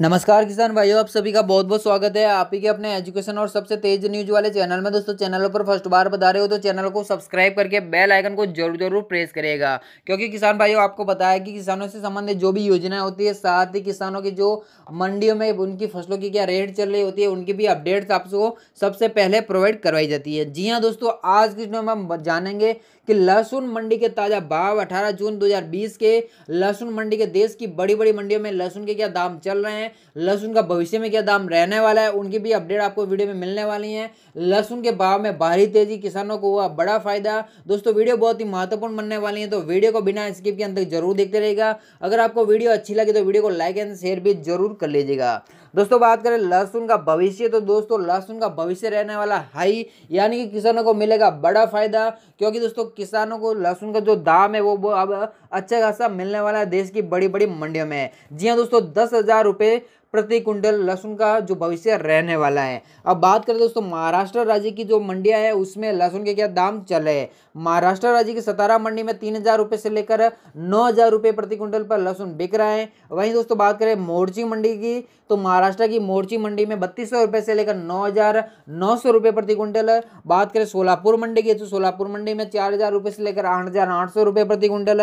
नमस्कार किसान भाइयों आप सभी का बहुत बहुत स्वागत है आप ही के अपने एजुकेशन और सबसे तेज न्यूज वाले चैनल में दोस्तों चैनल पर फर्स्ट बार बता रहे हो तो चैनल को सब्सक्राइब करके बेल आइकन को जरूर जरूर प्रेस करेगा क्योंकि किसान भाइयों आपको बताया कि किसानों से संबंधित जो भी योजनाएं होती है साथ ही किसानों की जो मंडियों में उनकी फसलों की क्या रेट चल रही होती है उनकी भी अपडेट्स आपको सबसे पहले प्रोवाइड करवाई जाती है जी हाँ दोस्तों आज की वीडियो में हम जानेंगे कि लहसुन मंडी के ताज़ा भाव अठारह जून दो के लहसुन मंडी के देश की बड़ी बड़ी मंडियों में लहसुन के क्या दाम चल रहे हैं में लहसुन का भविष्य में क्या दाम रहने वाला है उनकी भी अपडेट आपको वीडियो में मिलने वाली है लहसुन के भाव में भारी तेजी किसानों को हुआ बड़ा फायदा दोस्तों वीडियो बहुत ही महत्वपूर्ण बनने वाली है तो वीडियो को बिना स्किप के अंदर जरूर देखते रहेगा अगर आपको वीडियो अच्छी लगे तो वीडियो को लाइक एंड शेयर भी जरूर कर लीजिएगा दोस्तों बात करें लहसुन का भविष्य तो दोस्तों लहसुन का भविष्य रहने वाला हाई यानी कि किसानों को मिलेगा बड़ा फायदा क्योंकि दोस्तों किसानों को लहसुन का जो दाम है वो अब अच्छा खासा मिलने वाला है देश की बड़ी बड़ी मंडियों में जी हाँ दोस्तों दस हज़ार रुपये Et प्रति कुंटल लहसुन का जो भविष्य रहने वाला है अब बात करें दोस्तों महाराष्ट्र राज्य की जो मंडियाँ है उसमें लहसुन के क्या दाम चल रहे हैं महाराष्ट्र राज्य की सतारा मंडी में तीन हज़ार रुपये से लेकर नौ हज़ार रुपये प्रति कुंटल पर लहसुन बिक रहा है वहीं दोस्तों बात करें मोर्ची मंडी की तो महाराष्ट्र की मोर्ची मंडी में बत्तीस सौ रुपए से लेकर नौ हज़ार नौ सौ रुपये प्रति कुंटल बात करें सोलापुर मंडी की तो सोलापुर मंडी में चार हज़ार रुपये से लेकर आठ हज़ार आठ सौ रुपये प्रति कुंटल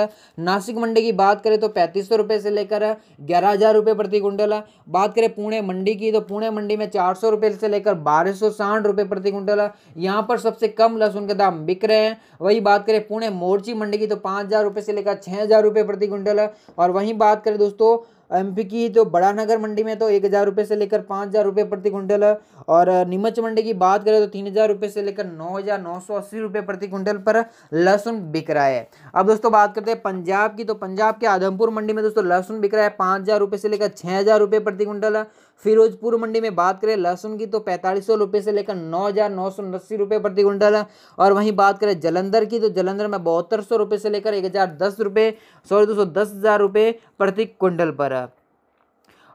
नासिक मंडी की बात करें तो पैंतीस सौ रुपये से लेकर ग्यारह हज़ार रुपये प्रति कुंटल बात करें पुणे मंडी की तो पुणे मंडी में चार सौ रुपये से लेकर बारह सौ साठ रुपये प्रति क्विंटल यहाँ पर सबसे कम लहसुन के दाम बिक रहे हैं वही बात करें पुणे मोर्ची मंडी की तो पाँच हज़ार रुपये से लेकर छः हज़ार रुपये प्रति क्विंटल और वहीं बात करें दोस्तों एमपी की तो बड़ा नगर मंडी में तो एक हज़ार रुपये से लेकर पाँच हज़ार रुपये प्रति क्विंटल और नीमच मंडी की बात करें तो तीन हज़ार रुपये से लेकर नौ हज़ार नौ सौ अस्सी रुपये प्रति क्विंटल पर लहसुन बिक रहा है अब दोस्तों बात करते हैं पंजाब की तो पंजाब के आदमपुर मंडी में दोस्तों लहसुन बिक रहा है पाँच हज़ार रुपये से लेकर छः हज़ार रुपये प्रति क्विंटल फिरोजपुर मंडी में बात करें लहसुन की तो पैंतालीस सौ रुपये से लेकर नौ हज़ार नौ सौ अस्सी रुपये प्रति क्विंटल और वहीं बात करें जलंधर की तो जलंधर में बहत्तर सौ रुपये से लेकर एक हज़ार दस रुपये सॉरी दोस्तों दस हज़ार रुपये प्रति क्विंटल पर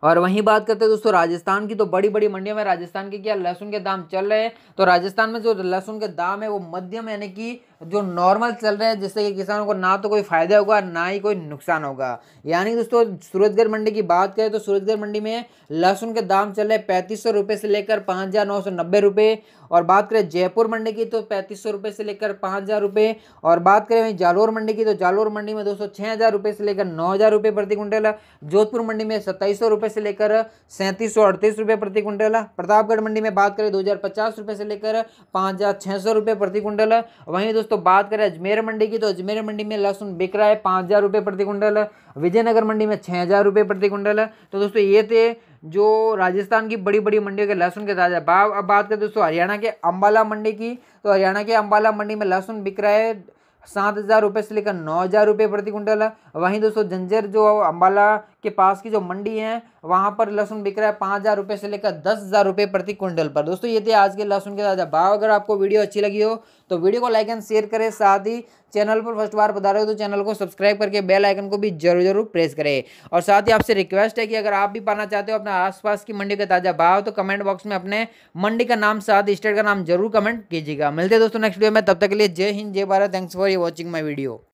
और वहीं बात करते हैं दोस्तों राजस्थान की तो बड़ी बड़ी मंडियों में राजस्थान के क्या लहसुन के दाम चल रहे हैं तो राजस्थान में जो लहसुन के दाम है वो मध्यम यानी कि जो नॉर्मल चल रहा है जिससे कि किसानों को ना तो कोई फ़ायदा होगा ना ही कोई नुकसान होगा यानी दोस्तों सूरजगढ़ मंडी की बात करें तो सूरजगढ़ मंडी में लहसुन के दाम चल रहे हैं पैंतीस सौ रुपये से लेकर पाँच हज़ार नौ सौ नब्बे रुपये और बात करें जयपुर मंडी की तो पैंतीस सौ रुपये से लेकर पाँच हज़ार रुपये और बात करें वहीं जालोर मंडी की तो जालोर मंडी में दोस्तों छः हज़ार रुपये से लेकर नौ हज़ार रुपये प्रति क्विंटल जोधपुर मंडी में सत्ताईस सौ रुपये से लेकर सैंतीस सौ अड़तीस रुपये प्रति क्विंटल प्रतापगढ़ मंडी में बात करें दो हज़ार पचास रुपये से लेकर पाँच हज़ार छः सौ रुपये प्रति क्विंटल वहीं दोस्तों दोस्तों बात करें अजमेर मंडी की तो अजमेर मंडी में लहसुन बिक रहा है पाँच हज़ार रुपये प्रति कुंटल विजयनगर मंडी में छः हज़ार रुपये प्रति कुंटल तो दोस्तों ये थे जो राजस्थान की बड़ी बड़ी मंडियों के लहसुन के ताज़ा भाव अब बात करें दोस्तों हरियाणा के अम्बाला मंडी की तो हरियाणा के अम्बाला मंडी में लहसुन बिक रहा है सात हज़ार रुपये से लेकर नौ हज़ार रुपये प्रति कुंटल वहीं दोस्तों जंजर जो अम्बाला के पास की जो मंडी है वहाँ पर लहसुन बिक रहा है पाँच हज़ार रुपये से लेकर दस हज़ार रुपये प्रति कुंटल पर दोस्तों ये थे आज के लहसुन के ताज़ा भाव अगर आपको वीडियो अच्छी लगी हो तो वीडियो को लाइक एंड शेयर करें साथ ही चैनल पर फर्स्ट बार बता रहे हो तो चैनल को सब्सक्राइब करके बेल आइकन को भी जरूर जरूर प्रेस करें और साथ ही आपसे रिक्वेस्ट है कि अगर आप भी पाना चाहते हो अपने आसपास की मंडी का ताज़ा भाव तो कमेंट बॉक्स में अपने मंडी का नाम साथ स्टेट का नाम जरूर कमेंट कीजिएगा मिलते हैं दोस्तों नेक्स्ट वीडियो में तब तक के लिए जय हिंद जय Bharat thanks for you watching my video